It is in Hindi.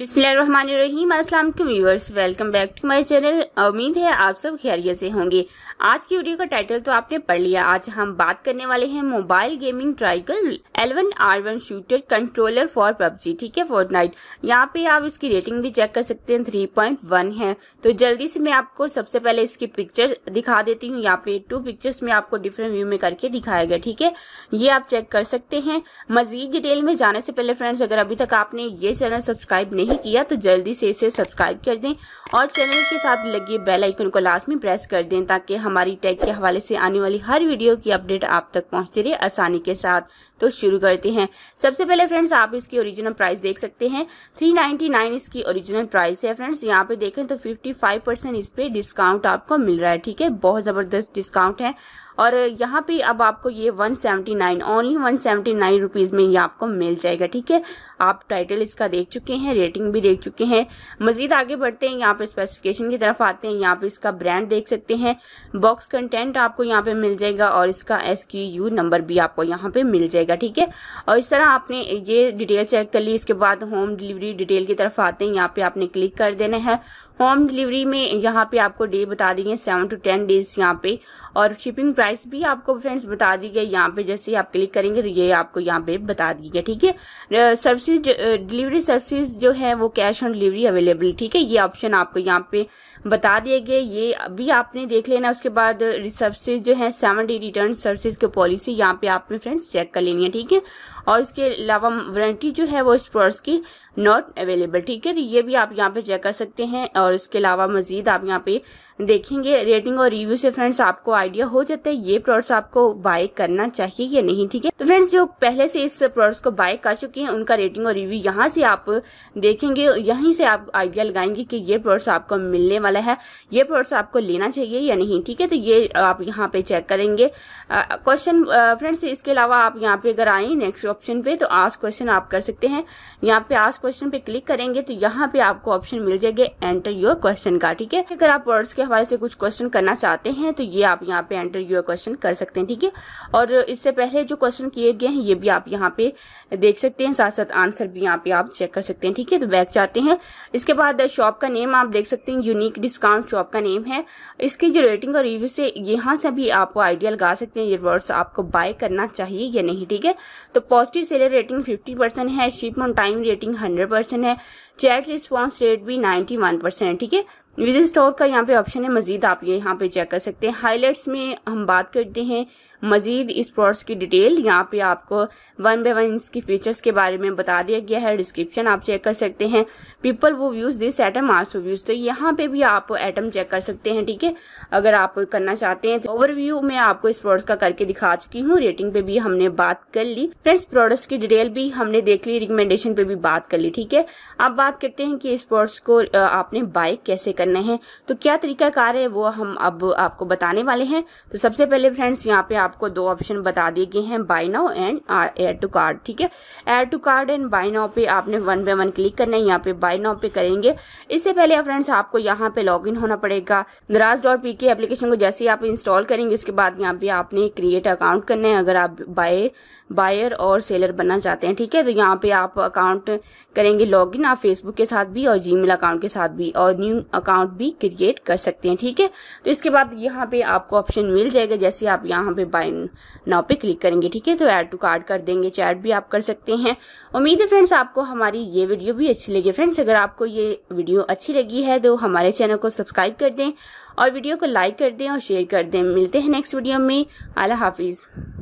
बिस्मिल्लाहिर्रहमानिर्रहीम अस्सलाम के welcome back to my channel उम्मीद है आप सब खैरियत से होंगे आज की वीडियो का टाइटल तो आपने पढ़ लिया आज हम बात करने वाले हैं मोबाइल गेमिंग ट्राइकल L one R one shooter controller for PUBG ठीक है फोर्थ नाइट यहाँ पे आप इसकी रेटिंग भी चेक कर सकते हैं थ्री पॉइंट वन है तो जल्दी से मैं आपको सबसे पहले इसकी पिक्चर दिखा देती हूँ यहाँ पे टू पिक्चर्स में आपको डिफरेंट व्यू में करके दिखाया गया ठीक है ये आप चेक कर सकते हैं मजीद डिटेल में जाने से पहले फ्रेंड्स अगर अभी तक आपने ये चैनल सब्सक्राइब नहीं नहीं किया तो जल्दी से इसे सब्सक्राइब कर दें और चैनल के साथ लगे बेल आइकन को लास्ट में प्रेस कर दें ताकि हमारी टैग के हवाले से आने वाली हर वीडियो की अपडेट आप तक पहुंचती रहे आसानी के साथ तो शुरू करते हैं सबसे पहले फ्रेंड्स आप इसकी ओरिजिनल प्राइस देख सकते हैं थ्री इसकी ओरिजिनल प्राइस है फ्रेंड्स यहाँ पे देखें तो फिफ्टी इस पे डिस्काउंट आपको मिल रहा है ठीक है बहुत ज़बरदस्त डिस्काउंट है और यहाँ पे अब आपको ये 179 ओनली नाइन रुपीज में ये आपको मिल जाएगा ठीक है आप टाइटल इसका देख चुके हैं रेटिंग भी देख चुके हैं मजीद आगे बढ़ते हैं यहाँ पे स्पेसिफिकेशन की तरफ आते हैं यहाँ पे इसका ब्रांड देख सकते हैं बॉक्स कंटेंट आपको यहाँ पे मिल जाएगा और इसका एस नंबर भी आपको यहाँ पे मिल जाएगा ठीक है और इस तरह आपने ये डिटेल चेक कर ली इसके बाद होम डिलीवरी डिटेल की तरफ आते हैं यहाँ पे आपने क्लिक कर देना है होम डिलीवरी में यहाँ पे आपको डे बता देंगे सेवन टू टेन डेज यहाँ पे और शिपिंग प्राइस प्राइस भी आपको फ्रेंड्स बता दी गई यहाँ पे जैसे आप क्लिक करेंगे तो ये आपको यहाँ पे बता दी गई ठीक है सर्विस डिलीवरी सर्विस जो है वो कैश ऑन डिलीवरी अवेलेबल ठीक है ये ऑप्शन आपको यहाँ पे बता दिए गए ये अभी आपने देख लेना उसके बाद सर्विस जो है सेवन डे रिटर्न सर्विस की पॉलिसी यहाँ पे आपने फ्रेंड्स चेक कर लेनी है ठीक है और इसके अलावा वारंटी जो है वो इस प्रोडक्ट की नॉट अवेलेबल ठीक है तो ये भी आप यहाँ पे चेक कर सकते हैं और इसके अलावा मजीद आप यहाँ पे देखेंगे रेटिंग और रिव्यू से फ्रेंड्स आपको आइडिया हो जाता है ये प्रोडक्ट्स आपको बाय करना चाहिए या नहीं ठीक है तो फ्रेंड्स जो पहले से इस प्रोडक्ट्स को बाय कर चुके हैं उनका रेटिंग और रिव्यू यहाँ से आप देखेंगे यहीं से आप आइडिया लगाएंगे कि ये प्रोडक्ट्स आपको मिलने वाला है ये प्रोडक्ट्स आपको लेना चाहिए या नहीं ठीक है तो ये आप यहाँ पे चेक करेंगे क्वेश्चन फ्रेंड्स इसके अलावा आप यहाँ पे अगर आए नेक्स्ट ऑप्शन पे तो आज क्वेश्चन आप कर सकते हैं यहाँ पे आज क्वेश्चन पे क्लिक करेंगे तो यहाँ पे आपको ऑप्शन मिल जाएगा एंटर योर क्वेश्चन का ठीक है अगर आप वर्ड्स के हवाले से कुछ क्वेश्चन करना चाहते हैं तो ये आप यहाँ पे एंटर योर क्वेश्चन कर सकते हैं ठीक है और इससे पहले जो क्वेश्चन किए गए हैं ये भी आप यहाँ पे देख सकते हैं साथ साथ आंसर भी यहाँ पे आप चेक कर सकते हैं ठीक है तो बैक जाते हैं इसके बाद शॉप का नेम आप देख सकते हैं यूनिक डिस्काउंट शॉप का नेम है इसकी जो रेटिंग और रिव्यू से यहाँ से भी आपको आइडिया लगा सकते हैं ये वर्ड्स आपको बाय करना चाहिए या नहीं ठीक है तो पॉजिटिव सेलर रेटिंग 50 परसेंट है ship on time rating 100 percent है चैट रिस्पॉन्स रेट भी 91 परसेंट है ठीक है विजिट स्टोर का यहाँ पे ऑप्शन है मजीद आप ये यहाँ पे चेक कर सकते हैं हाईलाइट्स में हम बात करते हैं मजीद इस प्रोडक्ट्स की डिटेल यहाँ पे आपको वन बाय वन इसकी फीचर्स के बारे में बता दिया गया है डिस्क्रिप्शन आप चेक कर सकते हैं people who views this item also views तो यहाँ पे भी आप एटम चेक कर सकते हैं ठीक है अगर आप करना चाहते हैं तो ओवरव्यू में आपको इस प्रोडक्ट का करके दिखा चुकी हूँ रेटिंग पे भी हमने बात कर ली फ्रेंड्स प्रोडक्ट्स की डिटेल भी हमने देख ली रिकमेंडेशन पे भी बात कर ली ठीक है आप बात करते हैं कि इस प्रोडक्ट को आपने बाय कैसे करना करने हैं तो क्या तरीका कार है वो हम अब आपको बताने वाले हैं तो सबसे पहले फ्रेंड्स यहाँ पे आपको दो ऑप्शन बता दिए गए हैं buy now and add to cart ठीक है add to cart and buy now पे आपने वन बाय वन क्लिक करना है यहाँ पे बाय नाउ पे करेंगे इससे पहले फ्रेंड्स आपको यहाँ पे लॉग इन होना पड़ेगा दराज डॉट पी के एप्लीकेशन को जैसे ही आप इंस्टॉल करेंगे उसके बाद यहाँ पे आपने क्रिएट अकाउंट करना है अगर आप बाय बायर और सेलर बनना चाहते हैं ठीक है तो यहाँ पे आप अकाउंट करेंगे लॉगिन आप फेसबुक के साथ भी और जीमेल अकाउंट के साथ भी और न्यू अकाउंट अकाउंट भी क्रिएट कर सकते हैं ठीक है तो इसके बाद यहाँ पे आपको ऑप्शन मिल जाएगा जैसे आप यहाँ पे बाय नाव पे क्लिक करेंगे ठीक है तो ऐड टू कार्ड कर देंगे चैट भी आप कर सकते हैं उम्मीद है फ्रेंड्स आपको हमारी ये वीडियो भी अच्छी लगी फ्रेंड्स अगर आपको ये वीडियो अच्छी लगी है तो हमारे चैनल को सब्सक्राइब कर दें और वीडियो को लाइक कर दें और शेयर कर दें मिलते हैं नेक्स्ट वीडियो में अला हाफिज़